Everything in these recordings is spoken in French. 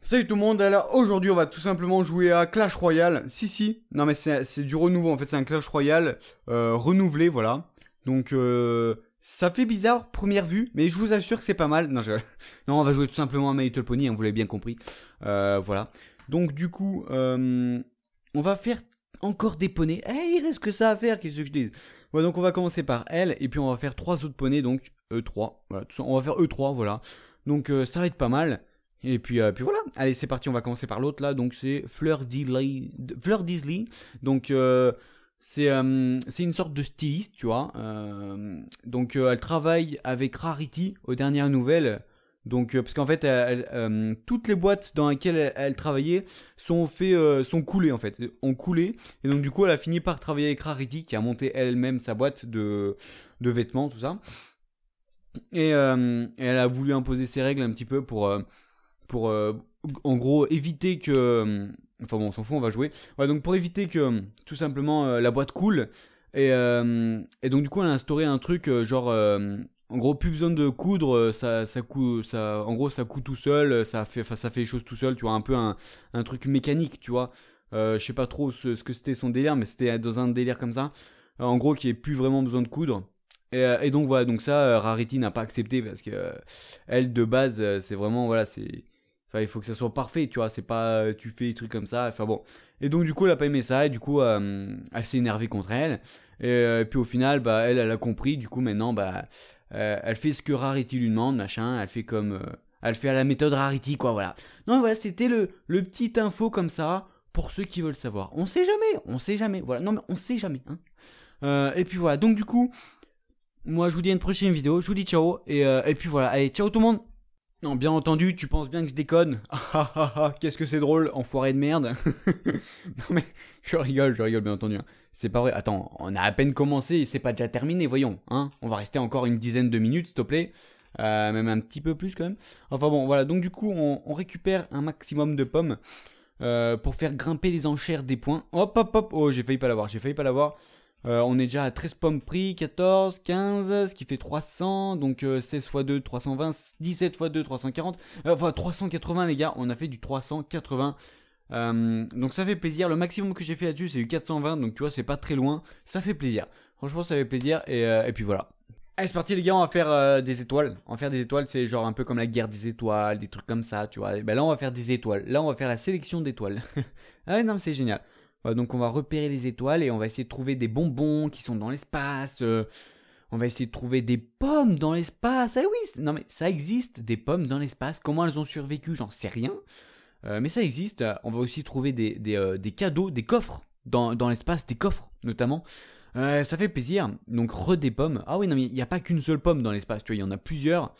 Salut tout le monde, alors aujourd'hui on va tout simplement jouer à Clash Royale, si si, non mais c'est du renouveau en fait, c'est un Clash Royale euh, renouvelé, voilà, donc euh, ça fait bizarre première vue, mais je vous assure que c'est pas mal, non je... non on va jouer tout simplement à My Little Pony, hein, vous l'avez bien compris, euh, voilà, donc du coup, on va faire encore des poneys, eh, il reste que ça à faire, qu'est-ce que je dis donc on va commencer par elle, et puis on va faire trois autres poneys, donc E3. Voilà, on va faire E3, voilà. Donc euh, ça va être pas mal. Et puis, euh, puis voilà, allez c'est parti, on va commencer par l'autre là, donc c'est Fleur Disley. Fleur donc euh, c'est une sorte de styliste, tu vois. donc elle travaille avec Rarity aux dernières nouvelles. Donc, euh, parce qu'en fait, euh, toutes les boîtes dans lesquelles elle, travaillait sont euh, sont coulées en fait, ont coulé. Et donc, du coup, elle a fini par travailler avec Rarity, qui a monté elle-même sa boîte de, de vêtements, tout ça. Et, elle a voulu imposer ses règles un petit peu pour, pour en gros, éviter que Enfin bon, on s'en fout, on va jouer. Ouais, donc pour éviter que tout simplement la boîte coule. Et, donc du coup, elle a instauré un truc genre en gros, plus besoin de coudre, euh, ça, ça, ça, en gros, ça coûte tout seul, euh, ça fait, ça fait les choses tout seul, tu vois, un peu un, truc mécanique, tu vois. Euh, je sais pas trop ce, que c'était son délire, mais c'était dans un délire comme ça. en gros, qui est plus vraiment besoin de coudre. Et, donc voilà, donc ça, Rarity n'a pas accepté parce que elle de base, c'est vraiment voilà, c'est, enfin, il faut que ça soit parfait, tu vois. C'est pas, tu fais des trucs comme ça. Enfin bon. Et donc du coup, elle a pas aimé ça et du coup, elle s'est énervée contre elle. Et, puis au final, bah elle, elle a compris. Du coup, maintenant, bah euh, elle fait ce que Rarity lui demande, machin. Elle fait comme. Euh, elle fait à la méthode Rarity, quoi, voilà. Non, voilà, c'était le, petit info comme ça pour ceux qui veulent savoir. On sait jamais, on sait jamais. Voilà, non, mais on sait jamais. Hein. Euh, et puis voilà, donc du coup, moi je vous dis à une prochaine vidéo. Je vous dis ciao. Et, et puis voilà, allez, ciao tout le monde. Non, bien entendu, tu penses bien que je déconne. Ah, ah, ah, qu'est-ce que c'est drôle, enfoiré de merde. non mais, je rigole, je rigole bien entendu. Hein. C'est pas vrai. Attends, on a à peine commencé et c'est pas déjà terminé, voyons. Hein on va rester encore une dizaine de minutes, s'il te plaît. Euh, même un petit peu plus quand même. Enfin bon, voilà. Donc du coup, on, récupère un maximum de pommes euh, pour faire grimper les enchères des points. Hop, hop, hop. Oh, j'ai failli pas l'avoir. J'ai failli pas l'avoir. Euh, on est déjà à 13 pommes prix, 14, 15, ce qui fait 300, donc 16 x 2, 320, 17 x 2, 340, enfin 380 les gars, on a fait du 380 euh, donc ça fait plaisir. Le maximum que j'ai fait là-dessus, c'est eu 420. Donc tu vois, c'est pas très loin. Ça fait plaisir. Franchement, ça fait plaisir. Et, euh, puis voilà. Allez, c'est parti les gars, on va faire euh, des étoiles. En faire des étoiles, c'est genre un peu comme la guerre des étoiles, des trucs comme ça, tu vois. ben là, on va faire des étoiles. Là, on va faire la sélection d'étoiles. ah non, mais c'est génial. donc on va repérer les étoiles et on va essayer de trouver des bonbons qui sont dans l'espace. on va essayer de trouver des pommes dans l'espace. Ah oui, non mais ça existe, des pommes dans l'espace. Comment elles ont survécu, j'en sais rien. Euh, mais ça existe. Euh, on va aussi trouver des, euh, cadeaux, des coffres dans, l'espace, des coffres notamment. ça fait plaisir. Donc, re des pommes. Ah oui, non, mais il n'y a pas qu'une seule pomme dans l'espace, tu vois, il y en a plusieurs.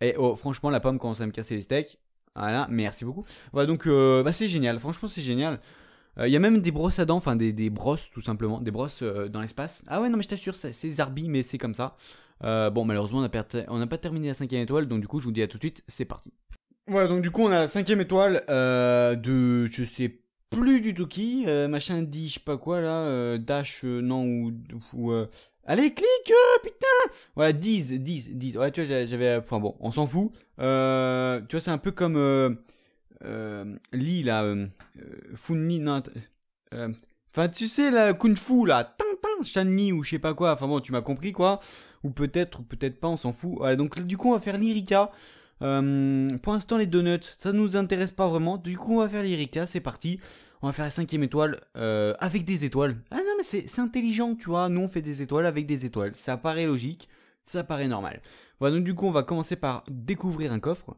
Et oh, franchement, la pomme commence à me casser les steaks. Voilà, merci beaucoup. Voilà, donc, bah, c'est génial. Franchement, c'est génial. Il y a même des brosses à dents, enfin des, brosses tout simplement, des brosses dans l'espace. Ah ouais, non, mais je t'assure, c'est Zarbi, mais c'est comme ça. bon, malheureusement, on n'a pas terminé la cinquième étoile, donc du coup, je vous dis à tout de suite, c'est parti. Voilà donc du coup, on a la cinquième étoile euh, de je sais plus du tout qui, euh, machin dit je sais pas quoi là, euh, Dash euh, non ou, ou euh, allez clique euh, putain, voilà 10 10 10. Ouais, tu vois, j'avais enfin bon, on s'en fout. tu vois, c'est un peu comme Lee là, Funmi non, enfin tu sais la Kung Fu là, Tintin, ou je sais pas quoi. Enfin bon, tu m'as compris quoi. Ou peut-être, ou peut-être pas, on s'en fout. Voilà, donc du coup, on va faire Rika euh, pour l'instant, les donuts, ça nous intéresse pas vraiment. Du coup, on va faire l'Irika, c'est parti. On va faire la cinquième étoile euh, avec des étoiles. Ah non, mais c'est intelligent, tu vois. Nous, on fait des étoiles avec des étoiles. Ça paraît logique, ça paraît normal. Voilà, donc du coup, on va commencer par découvrir un coffre.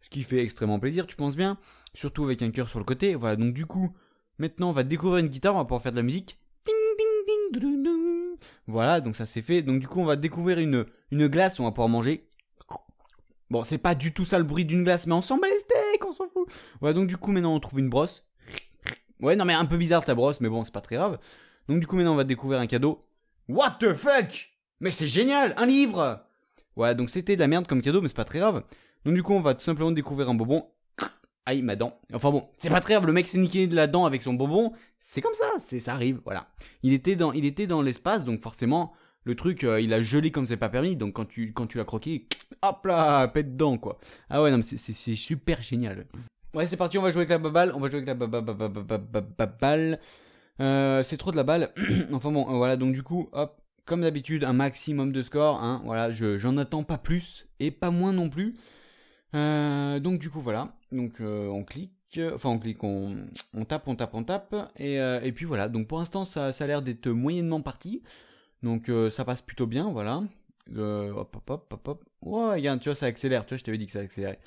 Ce qui fait extrêmement plaisir, tu penses bien. Surtout avec un cœur sur le côté. Voilà, donc du coup, maintenant, on va découvrir une guitare. On va pouvoir faire de la musique. Ding, ding, ding, Voilà, donc ça c'est fait. Donc du coup, on va découvrir une, une glace. On va pouvoir manger. Bon, c'est pas du tout ça le bruit d'une glace, mais on s'en bat les steaks, on s'en fout. Ouais, donc du coup, maintenant, on trouve une brosse. Ouais, non, mais un peu bizarre ta brosse, mais bon, c'est pas très grave. Donc du coup, maintenant, on va découvrir un cadeau. What the fuck Mais c'est génial Un livre Ouais, donc c'était de la merde comme cadeau, mais c'est pas très grave. Donc du coup, on va tout simplement découvrir un bonbon. Aïe, ma dent. Enfin bon, c'est pas très grave, le mec s'est niqué de la dent avec son bonbon. C'est comme ça, c'est ça arrive, voilà. Il était dans, il était dans l'espace, donc forcément, le truc, euh, il a gelé comme c'est pas permis, donc quand tu, quand tu l'as croqué, hop là, pète dedans, quoi. Ah ouais, non, mais c'est super génial. Ouais, c'est parti, on va jouer avec la balle, on va jouer avec la balle. Euh, c'est trop de la balle. enfin bon, euh, voilà, donc du coup, hop, comme d'habitude, un maximum de score, hein, voilà, j'en attends pas plus, et pas moins non plus. donc du coup, voilà, donc on clique. Enfin, on clique, on, tape, on tape, on tape. Et, puis voilà, donc pour l'instant, ça a l'air d'être moyennement parti. Donc ça passe plutôt bien, voilà. hop, hop, hop, Ouais, tu vois, ça accélère. Tu vois, je t'avais dit que ça accélérait.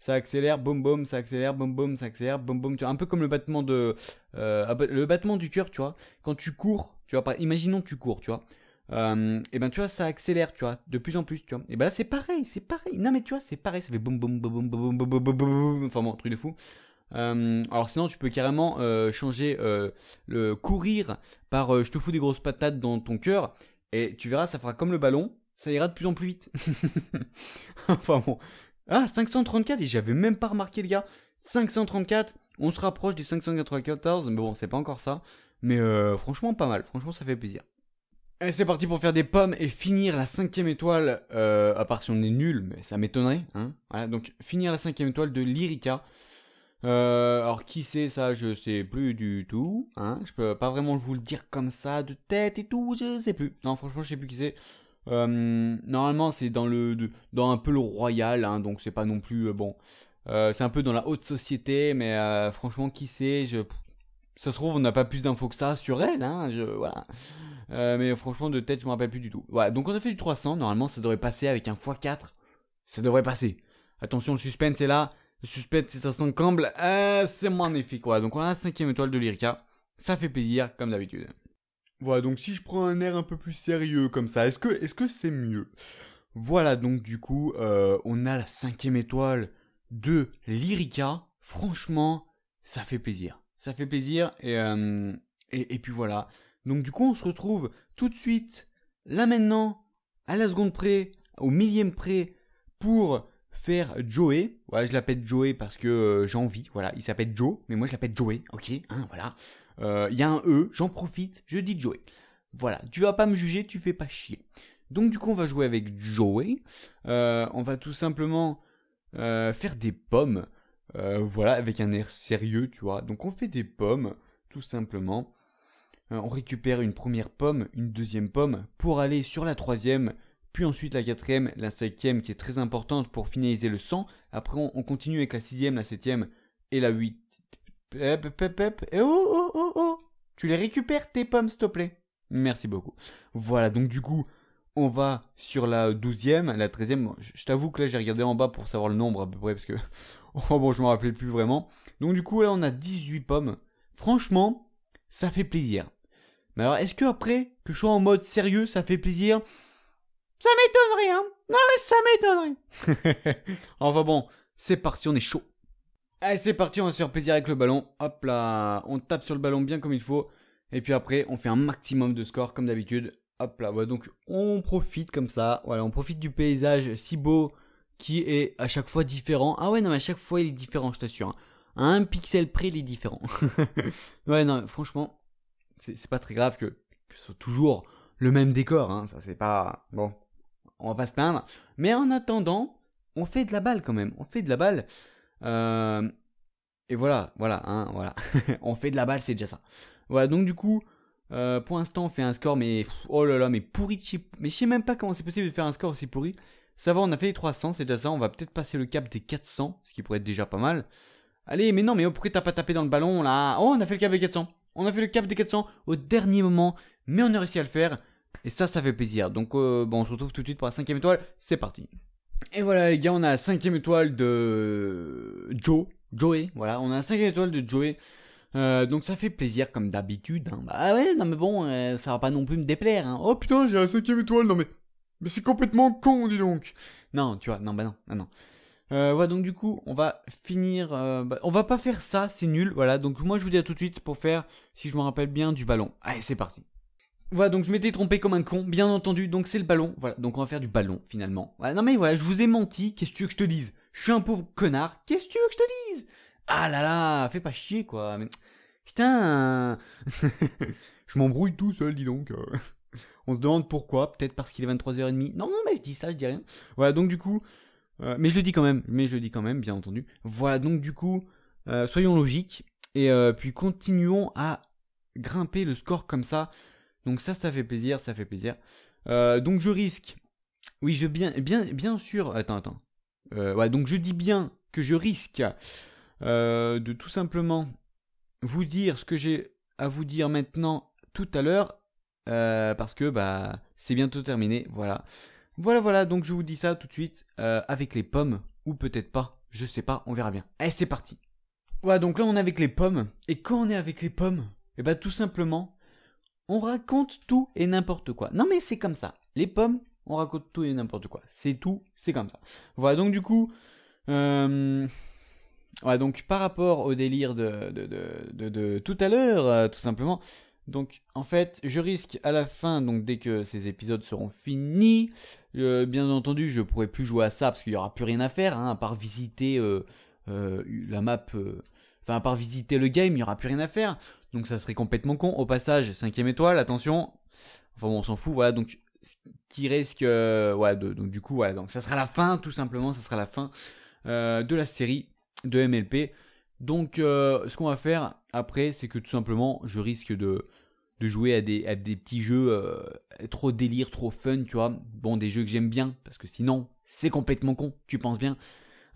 Ça accélère, boum, boum, ça accélère, boum, boum, ça accélère, boum, boum. Tu un peu comme le battement de, le battement du cœur, tu vois. Quand tu cours, tu vois, imaginons que tu cours, tu vois. et ben tu vois ça accélère tu vois de plus en plus tu vois et ben là c'est pareil c'est pareil non mais tu vois c'est pareil ça fait boum boum boum boum boum boum boum boum boum enfin bon truc de fou euh, alors sinon tu peux carrément euh, changer euh, le courir par je te fous des grosses patates dans ton cœur et tu verras ça fera comme le ballon, ça ira de plus en plus vite. enfin bon. Ah 534 et j'avais même pas remarqué le gars. 534, on se rapproche du 594 mais bon c'est pas encore ça. Mais franchement pas mal, franchement ça fait plaisir. Et c'est parti pour faire des pommes et finir la cinquième étoile, à part si on est nul, mais ça m'étonnerait. Hein. voilà, donc finir la cinquième étoile de Lyrica. Euh, alors qui c'est ça, je sais plus du tout. Hein. Je peux pas vraiment vous le dire comme ça de tête et tout, je sais plus. Non, franchement, je sais plus qui c'est. Euh, normalement, c'est dans le, dans un peu le royal, hein, donc c'est pas non plus euh, bon. c'est un peu dans la haute société, mais franchement, qui c'est Je ça se trouve, on n'a pas plus d'infos que ça sur elle, hein, mais franchement, de tête, je me rappelle plus du tout. Voilà, donc on a fait du 300, normalement ça devrait passer avec un x4, ça devrait passer. Attention, le suspense est là, Suspect, c'est ça s'encomble. c'est magnifique. Voilà, donc on a la cinquième étoile de Lyrica. Ça fait plaisir, comme d'habitude. Voilà, donc si je prends un air un peu plus sérieux comme ça, est-ce que est-ce que c'est mieux Voilà, donc du coup, euh, on a la cinquième étoile de Lyrica. Franchement, ça fait plaisir. Ça fait plaisir et, euh, et, et puis voilà. Donc du coup, on se retrouve tout de suite, là maintenant, à la seconde près, au millième près, pour faire Joey. ouais, je l'appelle Joey parce que euh, j'ai envie. Voilà, il s'appelle Joe, mais moi je l'appelle Joey. Ok, hein, voilà. Euh, il y a un E, j'en profite, je dis Joey. Voilà, tu vas pas me juger, tu fais pas chier. Donc du coup, on va jouer avec Joey. Euh, on va tout simplement faire des pommes. voilà, avec un air sérieux, tu vois. Donc on fait des pommes, tout simplement. on récupère une première pomme, une deuxième pomme, pour aller sur la troisième puis ensuite la quatrième, la cinquième qui est très importante pour finaliser le 100. Après on, continue avec la sixième, la septième et la huitième. Pep, Et eh, oh, oh, oh, oh. Tu les récupères tes pommes s'il te plaît. Merci beaucoup. Voilà, donc du coup, on va sur la douzième, la treizième. Je t'avoue que là, j'ai regardé en bas pour savoir le nombre à peu près, parce que, oh bon, je m'en rappelais plus vraiment. Donc du coup, là, on a 18 pommes. Franchement, ça fait plaisir. Mais alors, est-ce que après, que je sois en mode sérieux, ça fait plaisir ça m'étonnerait, hein. Non, mais ça m'étonnerait. enfin bon, c'est parti, on est chaud. Allez, c'est parti, on va se faire plaisir avec le ballon. Hop là, on tape sur le ballon bien comme il faut. Et puis après, on fait un maximum de score comme d'habitude. Hop là, voilà, donc on profite comme ça. Voilà, on profite du paysage si beau qui est à chaque fois différent. Ah ouais, non, mais à chaque fois, il est différent, je t'assure. À hein. un pixel près, il est différent. ouais, non, franchement, c'est pas très grave que, que ce soit toujours le même décor. Hein. Ça, c'est pas... Bon, on va pas se plaindre. Mais en attendant, on fait de la balle quand même. On fait de la balle. Euh, et voilà, voilà, hein, voilà. on fait de la balle, c'est déjà ça. Voilà, donc du coup, euh, pour l'instant, on fait un score, mais oh là là, mais pourri de Mais je sais même pas comment c'est possible de faire un score aussi pourri. Ça va, on a fait les 300, c'est déjà ça. On va peut-être passer le cap des 400, ce qui pourrait être déjà pas mal. Allez, mais non, mais oh, pourquoi t'as pas tapé dans le ballon là Oh, on a fait le cap des 400. On a fait le cap des 400 au dernier moment, mais on a réussi à le faire. Et ça, ça fait plaisir. Donc, euh, bon, on se retrouve tout de suite pour la cinquième étoile. C'est parti. Et voilà, les gars, on a la cinquième étoile de Joe. Joey, voilà, on a la cinquième étoile de Joey. Euh, donc ça fait plaisir comme d'habitude. Ah Bah ouais, non mais bon, euh, ça va pas non plus me déplaire. Hein. Oh putain, j'ai la cinquième étoile, non mais... Mais c'est complètement con, dis donc. Non, tu vois, non, bah non, non, non. voilà, donc du coup, on va finir... Bah, on va pas faire ça, c'est nul, voilà. Donc moi, je vous dis à tout de suite pour faire, si je me rappelle bien, du ballon. Allez, c'est parti. Voilà, donc je m'étais trompé comme un con, bien entendu, donc c'est le ballon. Voilà, donc on va faire du ballon finalement. Voilà, non mais voilà, je vous ai menti, qu'est-ce que tu veux que je te dise Je suis un pauvre connard, qu'est-ce que tu veux que je te dise Ah là là, fais pas chier quoi. Putain Je m'embrouille tout seul, dis donc. on se demande pourquoi, peut-être parce qu'il est 23h30. Non, non, mais je dis ça, je dis rien. Voilà, donc du coup... Euh, mais je le dis quand même, mais je le dis quand même, bien entendu. Voilà, donc du coup, euh, soyons logiques. Et euh, puis continuons à grimper le score comme ça donc ça, ça fait plaisir, ça fait plaisir. Euh, donc je risque. Oui, je bien, bien, bien sûr. Attends, attends. Euh, ouais, donc je dis bien que je risque euh, de tout simplement vous dire ce que j'ai à vous dire maintenant tout à l'heure parce que bah c'est bientôt terminé. Voilà, voilà, voilà. Donc je vous dis ça tout de suite avec les pommes ou peut-être pas. Je sais pas, on verra bien. Allez, c'est parti. Voilà, donc là on est avec les pommes et quand on est avec les pommes, et eh bah ben, tout simplement on raconte tout et n'importe quoi. Non mais c'est comme ça. Les pommes, on raconte tout et n'importe quoi. C'est tout, c'est comme ça. Voilà, donc du coup... Voilà, euh, donc par rapport au délire de, tout à l'heure, euh, tout simplement, donc en fait, je risque à la fin, donc dès que ces épisodes seront finis, euh, bien entendu, je pourrai plus jouer à ça parce qu'il n'y aura plus rien à faire, hein, à part visiter la map Enfin, à part visiter le game, il n'y aura plus rien à faire. Donc ça serait complètement con. Au passage, cinquième étoile, attention. Enfin bon, on s'en fout, voilà. Donc qui risque, euh, ouais, donc du coup, voilà. Donc ça sera la fin, tout simplement, ça sera la fin euh, de la série de MLP. Donc euh, ce qu'on va faire après, c'est que tout simplement, je risque de de jouer à des, à des petits jeux trop délire, trop fun, tu vois. Bon, des jeux que j'aime bien, parce que sinon, c'est complètement con, tu penses bien.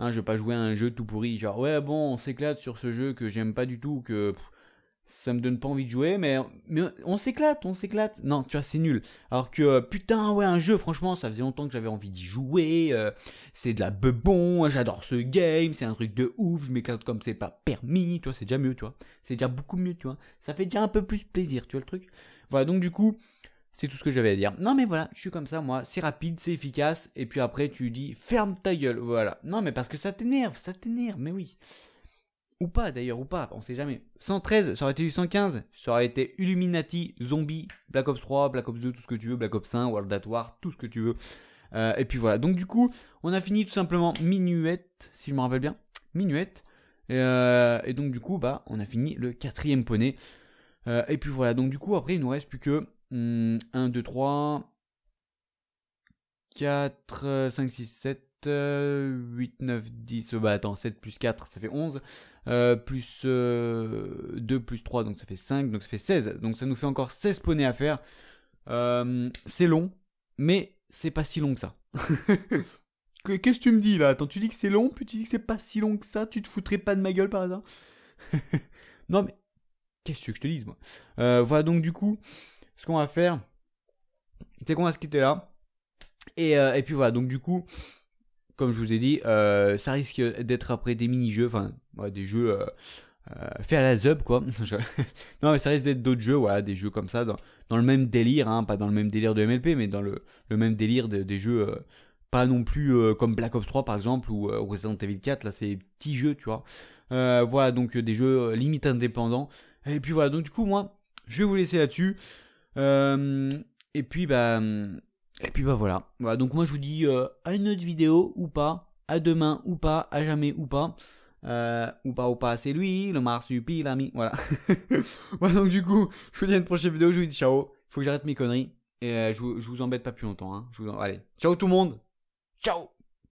Hein, je vais pas jouer à un jeu tout pourri, genre ouais bon on s'éclate sur ce jeu que j'aime pas du tout, que ça me donne pas envie de jouer, mais, mais on s'éclate, on s'éclate. Non, tu vois, c'est nul. Alors que euh, putain, ouais, un jeu, franchement, ça faisait longtemps que j'avais envie d'y jouer. Euh, c'est de la bebon, j'adore ce game, c'est un truc de ouf, je m'éclate comme c'est pas permis, tu vois, c'est déjà mieux, tu vois. C'est déjà beaucoup mieux, tu vois. Ça fait déjà un peu plus plaisir, tu vois le truc. Voilà, donc du coup, c'est tout ce que j'avais à dire. Non mais voilà, je suis comme ça moi, c'est rapide, c'est efficace, et puis après tu dis ferme ta gueule, voilà. Non mais parce que ça t'énerve, ça t'énerve, mais oui. Ou pas d'ailleurs, ou pas, on sait jamais. 113, ça aurait été du 115, ça aurait été Illuminati, Zombie, Black Ops 3, Black Ops 2, tout ce que tu veux, Black Ops 1, World at War, tout ce que tu veux. Euh, et puis voilà, donc du coup, on a fini tout simplement Minuette, si je me rappelle bien, Minuette. Euh, et, donc du coup, bah, on a fini le quatrième poney. Euh, et puis voilà, donc du coup, après, il nous reste plus que 1, 2, 3, 4, 5, 6, 7, 8, 9, 10. Bah attends, 7 plus 4, ça fait 11. Euh, plus 2 euh, plus 3, donc ça fait 5, donc ça fait 16. Donc ça nous fait encore 16 poneys à faire. Euh, c'est long, mais c'est pas si long que ça. Qu'est-ce que tu me dis là Attends, tu dis que c'est long, puis tu dis que c'est pas si long que ça, tu te foutrais pas de ma gueule par hasard Non mais, qu'est-ce que je te dis moi Voilà donc du coup, ce qu'on va faire, c'est qu'on va se quitter là. Et, euh, puis voilà, donc du coup, comme je vous ai dit, euh, ça risque d'être après des mini-jeux, enfin, des jeux euh, à euh, la zub, quoi. non, mais ça risque d'être d'autres jeux, voilà, des jeux comme ça, dans, le même délire, hein, pas dans le même délire de MLP, mais dans le, même délire des jeux pas non plus comme Black Ops 3 par exemple ou Resident Evil 4, là c'est des petits jeux, tu vois. voilà, donc des jeux limite indépendants. Et puis voilà, donc du coup moi, je vais vous laisser là-dessus. Euh, et puis, bah, et puis, bah voilà. voilà. Donc, moi, je vous dis euh, à une autre vidéo ou pas, à demain ou pas, à jamais ou pas. Euh, ou pas ou pas, c'est lui, le marsupilami l'ami, voilà. voilà, donc du coup, je vous dis à une prochaine vidéo, je vous dis ciao, faut que j'arrête mes conneries, et je, vous, embête pas plus longtemps, hein. Allez, ciao tout le monde Ciao